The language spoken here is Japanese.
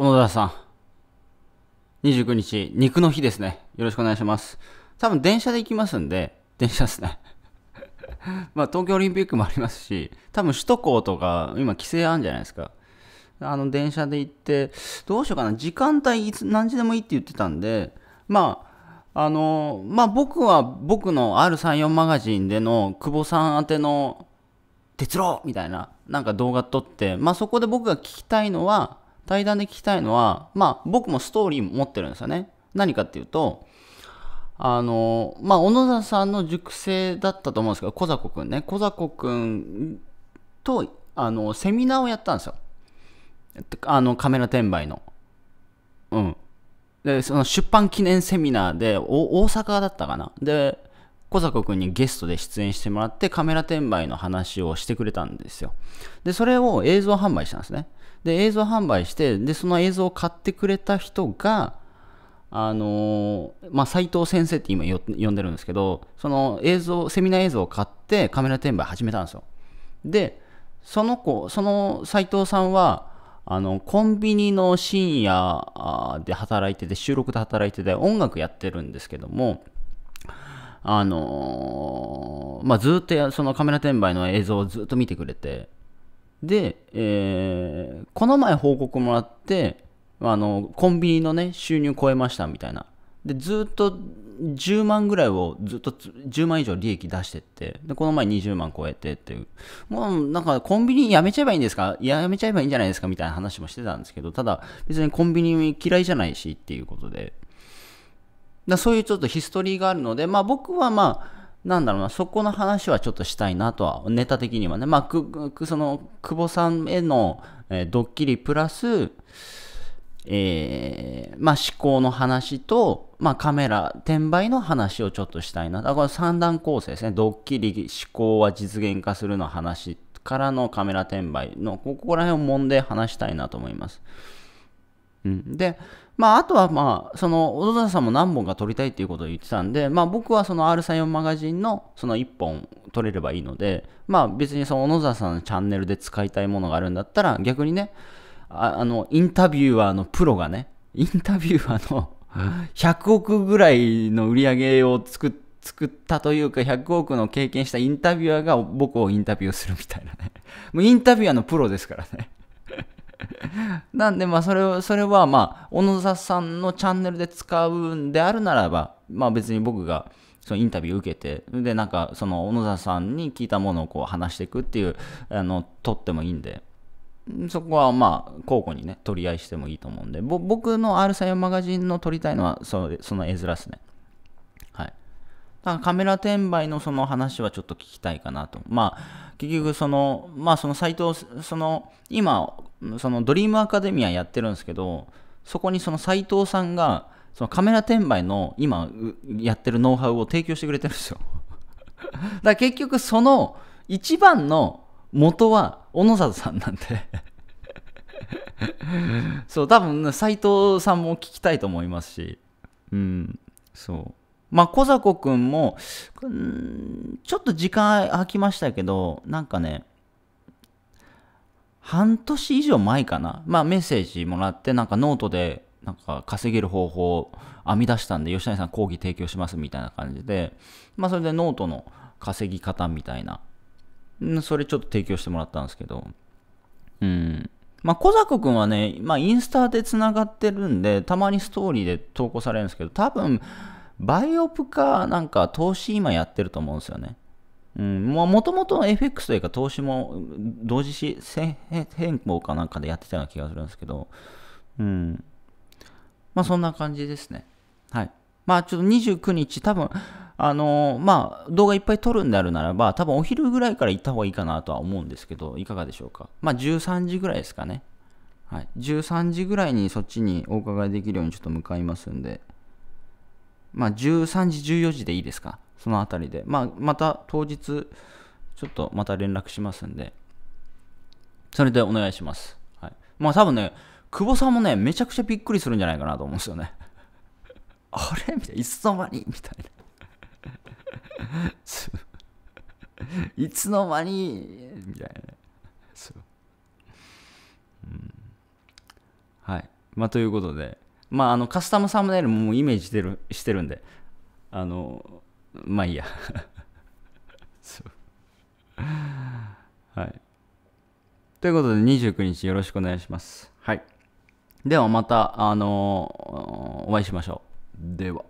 小野田さん。29日、肉の日ですね。よろしくお願いします。多分電車で行きますんで、電車ですね。まあ東京オリンピックもありますし、多分首都高とか、今規制あるんじゃないですか。あの電車で行って、どうしようかな、時間帯いつ何時でもいいって言ってたんで、まあ、あの、まあ僕は僕の R34 マガジンでの久保さん宛ての、哲郎みたいな、なんか動画撮って、まあそこで僕が聞きたいのは、対談で聞きたいのは、まあ、僕もストーリー持ってるんですよね。何かっていうと、あの、まあ、小野田さんの熟成だったと思うんですけど、小雑魚くんね、小雑魚くんと、あの、セミナーをやったんですよ。あの、カメラ転売の。うん。で、その出版記念セミナーで、大阪だったかな。で、小坂君にゲストで出演してもらってカメラ転売の話をしてくれたんですよ。で、それを映像販売したんですね。で映像販売してでその映像を買ってくれた人があのー、まあ、斉藤先生って今呼んでるんですけどその映像セミナー映像を買ってカメラ転売始めたんですよでその子その斉藤さんはあのコンビニの深夜で働いてて収録で働いてて音楽やってるんですけどもあのー、まあ、ずっとそのカメラ転売の映像をずっと見てくれてで、えー、この前報告もらって、あの、コンビニのね、収入超えましたみたいな。で、ずっと10万ぐらいをずっと10万以上利益出してって、で、この前20万超えてっていう。もうなんかコンビニやめちゃえばいいんですかやめちゃえばいいんじゃないですかみたいな話もしてたんですけど、ただ別にコンビニ嫌いじゃないしっていうことで。だそういうちょっとヒストリーがあるので、まあ僕はまあ、なんだろうな、そこの話はちょっとしたいなとは、ネタ的にはね。まあ、く、くその、久保さんへの、えー、ドッキリプラス、えー、まあ、思考の話と、まあ、カメラ、転売の話をちょっとしたいな。だから三段構成ですね。ドッキリ、思考は実現化するの話からのカメラ転売の、ここら辺を揉んで話したいなと思います。うん、で、まあ、あとは、まあ、その、小野田さんも何本か撮りたいっていうことを言ってたんで、まあ、僕はその R34 マガジンのその1本撮れればいいので、まあ、別にその小野田さんのチャンネルで使いたいものがあるんだったら、逆にね、ああの、インタビュアーのプロがね、インタビュアーの100億ぐらいの売り上げを作って、作ったというか100億の経験したインタビュアーが僕をインタビューするみたいなね。もうインタビュアーのプロですからね。なんで、まあ、それは、それは、まあ、小野田さんのチャンネルで使うんであるならば、まあ、別に僕が、そのインタビュー受けて、で、なんか、その、小野田さんに聞いたものをこう話していくっていう、あの、とってもいいんで、そこはまあ、交互にね、取り合いしてもいいと思うんで、僕の R サイマガジンの撮りたいのはそ、その絵面ですね。はい。だからカメラ転売のその話はちょっと聞きたいかなと。まあ、結局その、まあそのサイトその、今、そのドリームアカデミアやってるんですけど、そこにその斎藤さんが、そのカメラ転売の今やってるノウハウを提供してくれてるんですよ。だから結局その一番の元は小野里さんなんで そう多分斎藤さんも聞きたいと思いますしうんそうまあ小迫くんも、ちょっと時間空きましたけどなんかね半年以上前かな、まあ、メッセージもらって、なんかノートで、なんか稼げる方法を編み出したんで、吉谷さん講義提供しますみたいな感じで、まあ、それでノートの稼ぎ方みたいな、それちょっと提供してもらったんですけど、うん。まあ、小坂くんはね、まあ、インスタでつながってるんで、たまにストーリーで投稿されるんですけど、多分、バイオプかなんか投資今やってると思うんですよね。うん、もともと FX というか投資も同時し変更かなんかでやってたような気がするんですけど、うん。まあそんな感じですね。はい。まあちょっと29日多分、あのー、まあ動画いっぱい撮るんであるならば、多分お昼ぐらいから行った方がいいかなとは思うんですけど、いかがでしょうか。まあ13時ぐらいですかね。はい。13時ぐらいにそっちにお伺いできるようにちょっと向かいますんで、まあ、13時、14時でいいですか、そのあたりで、まあ、また当日、ちょっとまた連絡しますんで、それでお願いします。はい、まあ、多分ね、久保さんもね、めちゃくちゃびっくりするんじゃないかなと思うんですよね。あれみたいな、いつの間にみたいな。いつの間にみたいなそう。うん、はい。まあ、ということで、まあ、あのカスタムサムネイルももイメージしてるしてるんで、あの、まあいいや。はい。ということで、29日よろしくお願いします。はい。ではまた、あのー、お会いしましょう。では。